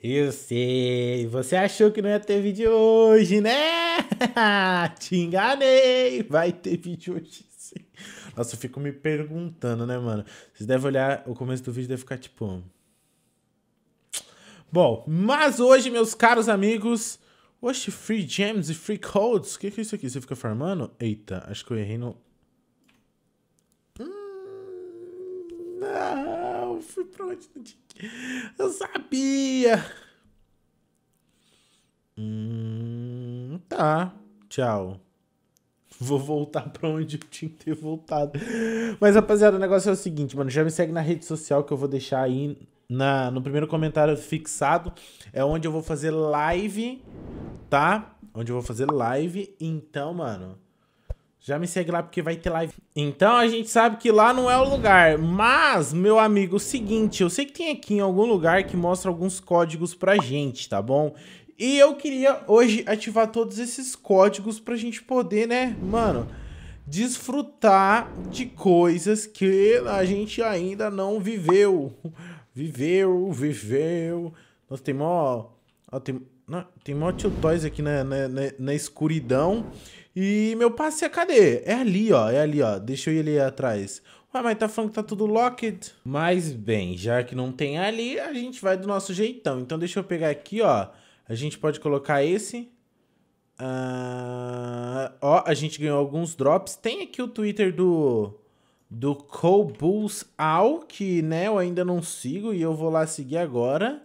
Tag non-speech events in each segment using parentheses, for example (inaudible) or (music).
Eu sei, você achou que não ia ter vídeo hoje, né? (laughs) Te enganei, vai ter vídeo hoje sim. Nossa, eu fico me perguntando, né, mano? Vocês devem olhar o começo do vídeo deve ficar tipo. Bom, mas hoje, meus caros amigos. Oxe, free gems e free codes. O que, que é isso aqui? Você fica farmando? Eita, acho que eu errei no. Hum, não, fui pra onde? (laughs) Eu sabia! Hum, tá. Tchau. Vou voltar pra onde eu tinha que ter voltado. Mas, rapaziada, o negócio é o seguinte, mano. Já me segue na rede social que eu vou deixar aí na, no primeiro comentário fixado. É onde eu vou fazer live, tá? Onde eu vou fazer live. Então, mano. Já me segue lá porque vai ter live. Então a gente sabe que lá não é o lugar. Mas, meu amigo, o seguinte, eu sei que tem aqui em algum lugar que mostra alguns códigos pra gente, tá bom? E eu queria hoje ativar todos esses códigos pra gente poder, né, mano, desfrutar de coisas que a gente ainda não viveu. Viveu, viveu. Nossa, tem mó... Ó, tem, não, tem mó tio Toys aqui na, na, na, na escuridão. E meu parceiro, é, cadê? É ali, ó, é ali, ó. Deixa eu ir ali atrás. Ué, mas tá falando que tá tudo locked. Mas bem, já que não tem ali, a gente vai do nosso jeitão. Então deixa eu pegar aqui, ó. A gente pode colocar esse. Uh, ó, a gente ganhou alguns drops. Tem aqui o Twitter do do Cobulls Al, que né, eu ainda não sigo e eu vou lá seguir agora.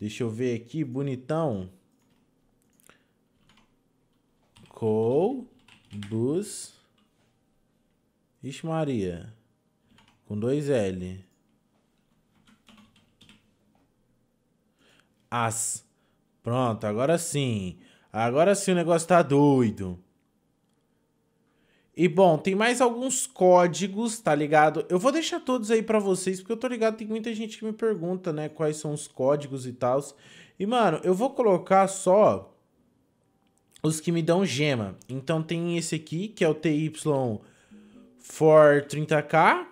Deixa eu ver aqui, bonitão. Cole Bus. Ixi Maria. Com dois L. As. Pronto, agora sim. Agora sim o negócio tá doido. E bom, tem mais alguns códigos, tá ligado? Eu vou deixar todos aí para vocês, porque eu tô ligado, tem muita gente que me pergunta, né, quais são os códigos e tal. E mano, eu vou colocar só os que me dão gema. Então tem esse aqui, que é o TY for 30k.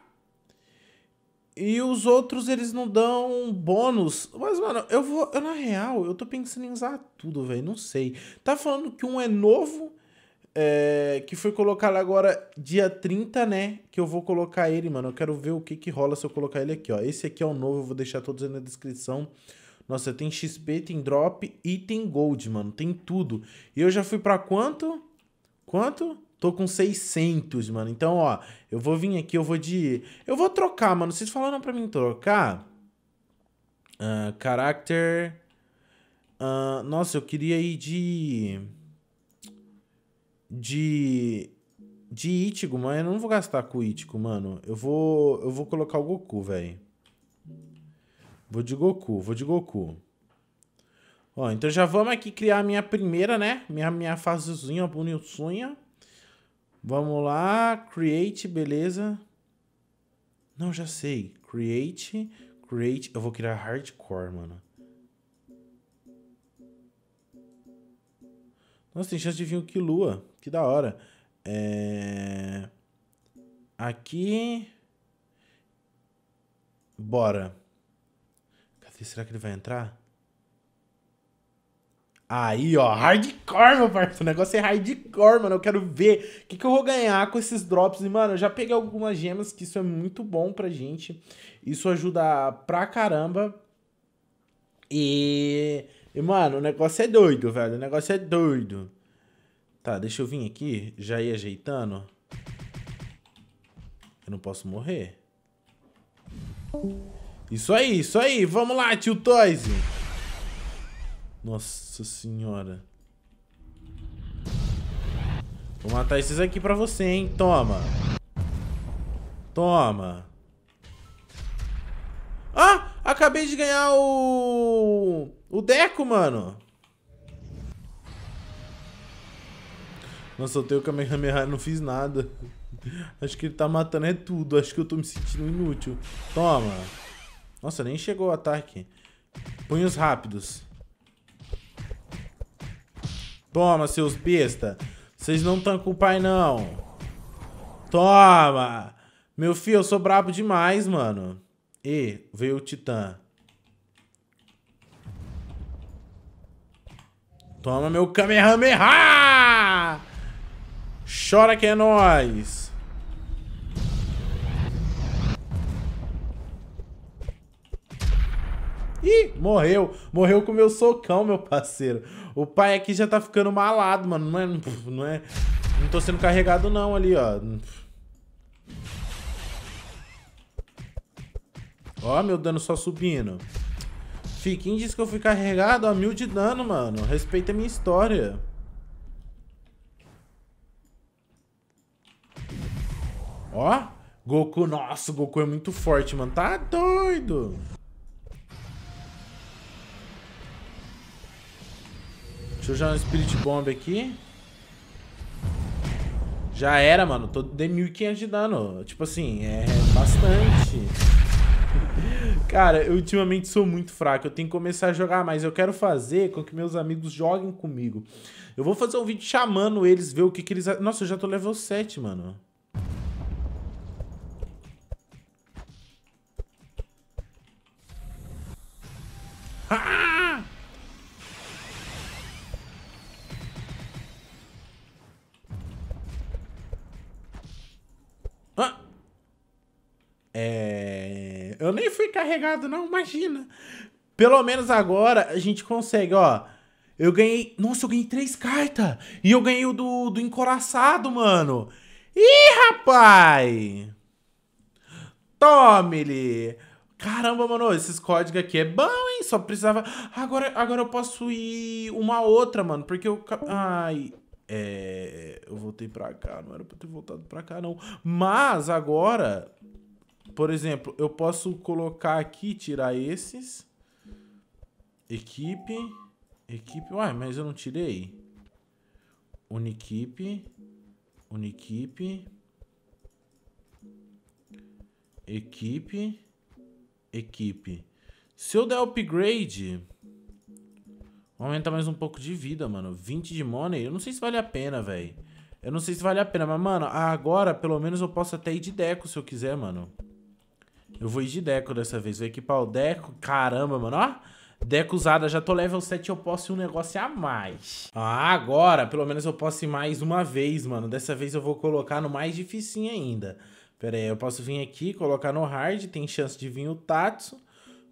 E os outros, eles não dão bônus. Mas, mano, eu vou... Eu, na real, eu tô pensando em usar tudo, velho. Não sei. Tá falando que um é novo, é, que foi colocado agora dia 30, né? Que eu vou colocar ele, mano. Eu quero ver o que que rola se eu colocar ele aqui, ó. Esse aqui é o novo, eu vou deixar todos aí na descrição. Nossa, tem XP, tem drop e tem gold, mano. Tem tudo. E eu já fui pra quanto? Quanto? Tô com 600, mano. Então, ó, eu vou vir aqui, eu vou de... Eu vou trocar, mano. Vocês falaram pra mim trocar? Uh, ah, character... Uh, ah, nossa, eu queria ir de... De... De Ichigo, mas eu não vou gastar com o Ichigo, mano. Eu vou, eu vou colocar o Goku, velho. Vou de Goku, vou de Goku. Ó, então já vamos aqui criar a minha primeira, né? Minha, minha fasezinha bonitinha. Vamos lá, create, beleza. Não, já sei. Create, create. Eu vou criar hardcore, mano. Nossa, tem chance de vir o Kilua. Que da hora. É... Aqui. Bora. Será que ele vai entrar? Aí, ó, hardcore, meu parceiro. O negócio é hardcore, mano. Eu quero ver o que, que eu vou ganhar com esses drops. E, mano, eu já peguei algumas gemas, que isso é muito bom pra gente. Isso ajuda pra caramba. E, e mano, o negócio é doido, velho. O negócio é doido. Tá, deixa eu vir aqui. Já ir ajeitando. Eu não posso morrer. Isso aí, isso aí. Vamos lá, tio Toys. Nossa senhora. Vou matar esses aqui pra você, hein? Toma. Toma. Ah! Acabei de ganhar o... O Deco, mano. Nossa, eu tenho o Kamehameha não fiz nada. Acho que ele tá matando é tudo. Acho que eu tô me sentindo inútil. Toma. Nossa, nem chegou o ataque. Punhos rápidos. Toma, seus besta. Vocês não estão com o pai, não. Toma! Meu filho, eu sou brabo demais, mano. E veio o Titã. Toma meu Kamehameha! Chora que é nóis! Ih, morreu. Morreu com o meu socão, meu parceiro. O pai aqui já tá ficando malado, mano. Não é... (laughs) Não, é, não tô sendo carregado não ali, ó. Ó, meu dano só subindo. Fiquinho disse que eu fui carregado, ó. Mil de dano, mano. Respeita a minha história. Ó. Goku, nossa, o Goku é muito forte, mano. Tá doido. Deixa eu jogar um Spirit Bomb aqui. Já era, mano. Tô, de 1.500 de dano. Tipo assim, é bastante. (laughs) Cara, eu ultimamente sou muito fraco. Eu tenho que começar a jogar mais. Eu quero fazer com que meus amigos joguem comigo. Eu vou fazer um vídeo chamando eles, ver o que, que eles... Nossa, eu já tô level 7, mano. Ah! carregado, não, imagina. Pelo menos agora a gente consegue, ó. Eu ganhei. Nossa, eu ganhei três cartas. E eu ganhei o do, do encoraçado, mano. Ih, rapaz! Tome-lhe! Caramba, mano, esses códigos aqui é bom, hein? Só precisava... Agora, agora eu posso ir uma outra, mano, porque eu... Ai... É... Eu voltei pra cá, não era pra ter voltado pra cá, não. Mas agora... Por exemplo, eu posso colocar aqui, tirar esses. Equipe. Equipe. Uai, mas eu não tirei. Unequipe. Unequipe. Equipe. Equipe. Se eu der upgrade... Aumenta mais um pouco de vida, mano. 20 de money. Eu não sei se vale a pena, velho. Eu não sei se vale a pena. Mas, mano, agora pelo menos eu posso até ir de deco se eu quiser, mano. Eu vou ir de Deco dessa vez. Vou equipar o Deco. Caramba, mano. Ó. Deco usada, já tô level 7, eu posso ir um negócio a mais. Ah, agora, pelo menos eu posso ir mais uma vez, mano. Dessa vez eu vou colocar no mais dificinho ainda. Pera aí, eu posso vir aqui, colocar no hard, tem chance de vir o Tatsu.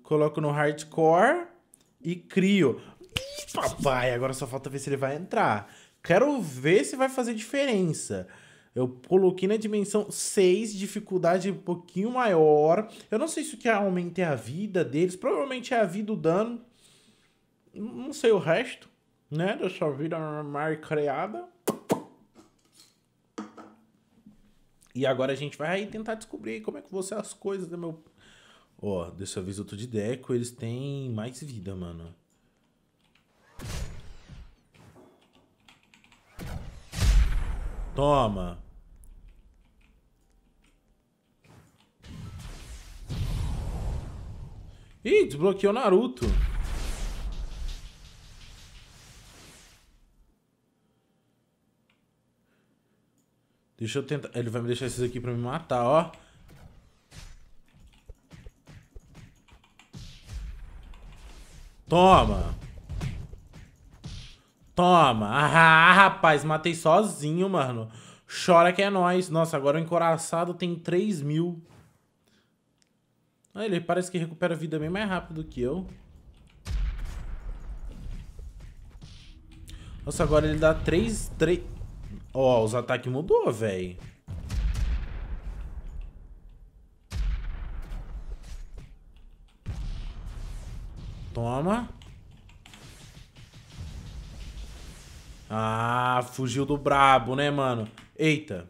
Coloco no hardcore e crio. Ih, papai, agora só falta ver se ele vai entrar. Quero ver se vai fazer diferença. Eu coloquei na dimensão 6, dificuldade um pouquinho maior. Eu não sei se o que é aumenta é a vida deles, provavelmente é a vida, o dano. Não sei o resto, né? a vida mal criada. E agora a gente vai aí tentar descobrir como é que vão ser as coisas, né, meu... Ó, oh, dessa vez eu tô de deco, eles têm mais vida, mano. Toma. Ih, desbloqueou Naruto. Deixa eu tentar... Ele vai me deixar esses aqui pra me matar, ó. Toma. Toma. Ah, rapaz, matei sozinho, mano. Chora que é nós. Nossa, agora o encoraçado tem 3 mil. Ah, ele parece que recupera vida bem mais rápido que eu. Nossa, agora ele dá 3... 3... Ó, oh, os ataques mudou, velho. Toma. Ah, fugiu do brabo, né, mano? Eita.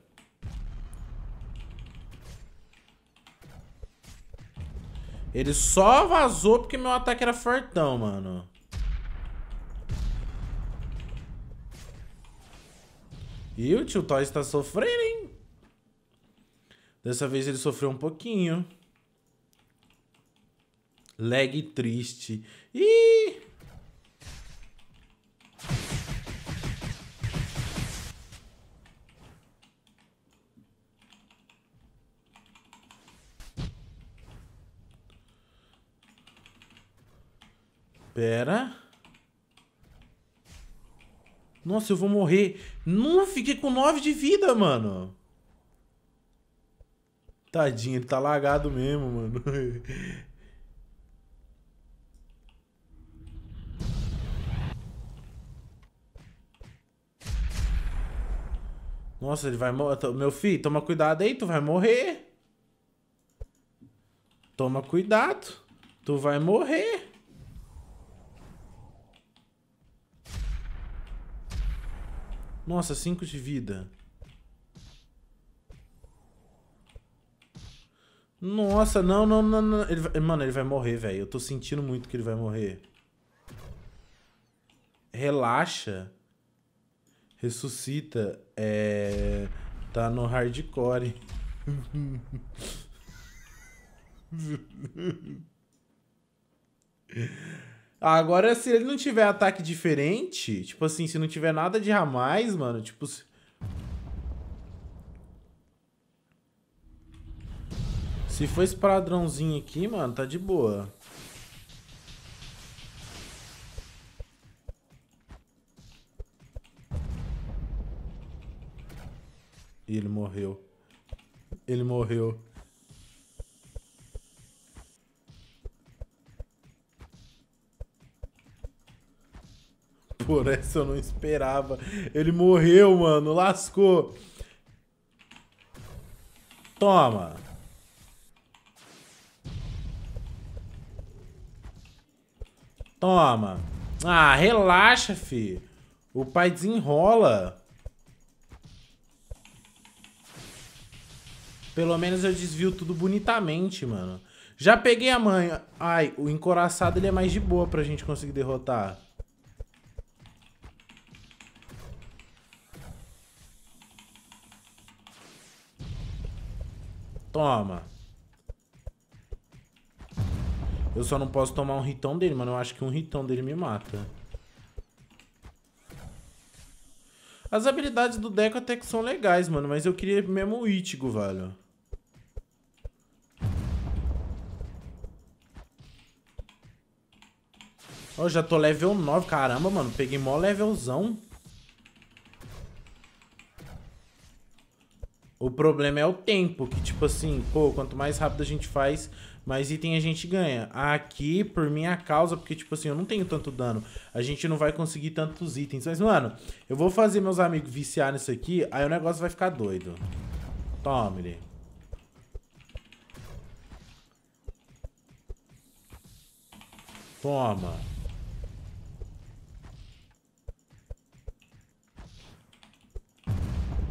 Ele só vazou porque meu ataque era fortão, mano. E o tio Toy está sofrendo, hein? Dessa vez ele sofreu um pouquinho. Lag triste. Ih! Pera. Nossa, eu vou morrer. Não, fiquei com 9 de vida, mano. Tadinho, ele tá lagado mesmo, mano. (laughs) Nossa, ele vai morrer. Meu filho, toma cuidado aí, tu vai morrer. Toma cuidado. Tu vai morrer. Nossa, 5 de vida. Nossa, não, não, não, não. Ele vai... Mano, ele vai morrer, velho. Eu tô sentindo muito que ele vai morrer. Relaxa. Ressuscita. É... Tá no hardcore. (laughs) Agora, se ele não tiver ataque diferente, tipo assim, se não tiver nada de ramais, mano, tipo... Se for esse padrãozinho aqui, mano, tá de boa. E ele morreu. Ele morreu. Por essa eu não esperava. Ele morreu, mano. Lascou. Toma. Toma. Ah, relaxa, fi. O pai desenrola. Pelo menos eu desvio tudo bonitamente, mano. Já peguei a manha. Ai, o encoraçado ele é mais de boa pra gente conseguir derrotar. Toma. Eu só não posso tomar um ritão dele, mano. Eu acho que um ritão dele me mata. As habilidades do Deco até que são legais, mano. Mas eu queria mesmo o Itigo, velho. Ó, oh, já tô level 9. Caramba, mano. Peguei mó levelzão. O problema é o tempo, que tipo assim, pô, quanto mais rápido a gente faz, mais item a gente ganha. Aqui, por minha causa, porque tipo assim, eu não tenho tanto dano, a gente não vai conseguir tantos itens. Mas, mano, eu vou fazer meus amigos viciar nisso aqui, aí o negócio vai ficar doido. Tome-lhe. Toma. Toma.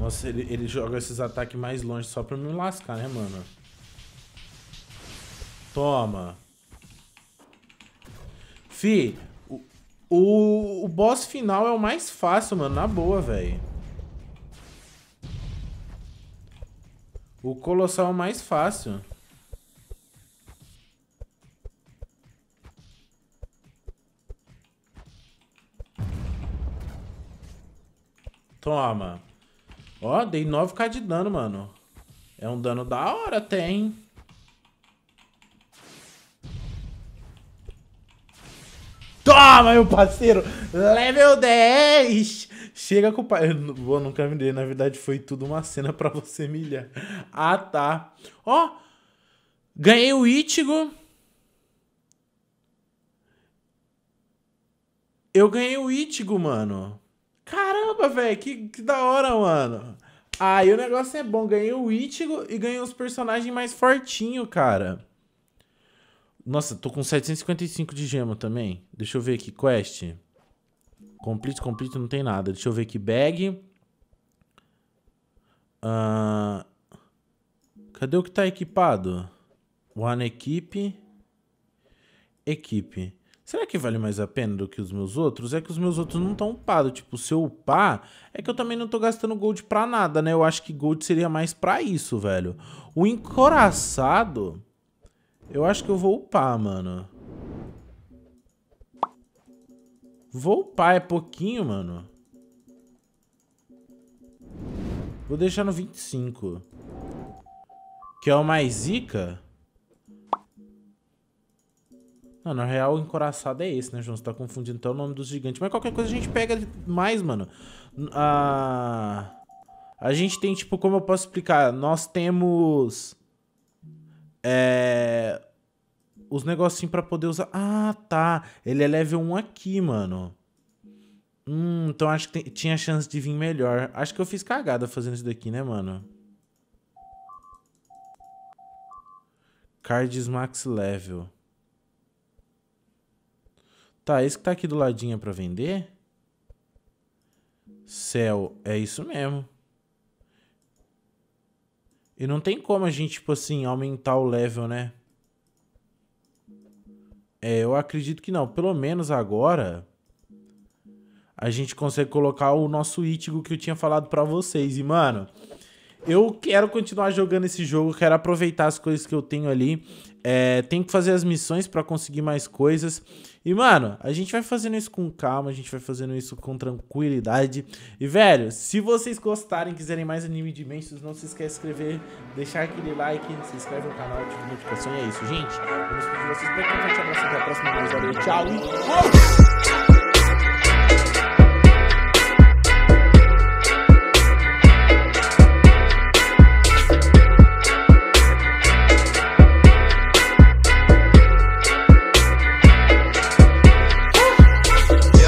Nossa, ele, ele joga esses ataques mais longe só pra me lascar, né, mano? Toma. Fi, o, o, o boss final é o mais fácil, mano. Na boa, velho. O colossal é o mais fácil. Toma. Ó, dei 9k de dano, mano. É um dano da hora até, hein? Toma, meu parceiro! Level 10! Chega com o pai. Eu nunca me dei. Na verdade, foi tudo uma cena pra você milhar. Ah, tá. Ó, ganhei o Itigo. Eu ganhei o Itigo, mano. Caramba, velho, que, que da hora, mano. Aí ah, o negócio é bom. Ganhei o Ichigo e ganhei os personagens mais fortinhos, cara. Nossa, tô com 755 de gema também. Deixa eu ver aqui. Quest. Complete, complete, não tem nada. Deixa eu ver aqui. Bag. Uh... Cadê o que tá equipado? One equipe. Equipe será que vale mais a pena do que os meus outros? É que os meus outros não estão upados. Tipo, se eu upar, é que eu também não tô gastando gold pra nada, né? Eu acho que gold seria mais pra isso, velho. O encoraçado, eu acho que eu vou upar, mano. Vou upar, é pouquinho, mano. Vou deixar no 25. Que é o mais zica. Não, na real, encoraçado é esse, né, João? Você tá confundindo até o nome dos gigantes. Mas qualquer coisa a gente pega mais, mano. A... A gente tem, tipo, como eu posso explicar? Nós temos... É... Os negocinhos pra poder usar... Ah, tá. Ele é level 1 aqui, mano. Hum, então acho que tinha chance de vir melhor. Acho que eu fiz cagada fazendo isso daqui, né, mano? Cards Max Level. Tá, esse que tá aqui do ladinho é pra vender? Céu, é isso mesmo. E não tem como a gente, tipo assim, aumentar o level, né? É, eu acredito que não. Pelo menos agora a gente consegue colocar o nosso ítigo que eu tinha falado para vocês. E, mano, eu quero continuar jogando esse jogo, quero aproveitar as coisas que eu tenho ali. É, tenho que fazer as missões para conseguir mais coisas. E, mano, a gente vai fazendo isso com calma, a gente vai fazendo isso com tranquilidade. E, velho, se vocês gostarem, quiserem mais anime de não se esquece de escrever, deixar aquele like, se inscreve no canal, ativa a notificação. E é isso, gente. Vamos pedir vocês pra compartilhar. Até a próxima. Valeu, tchau e...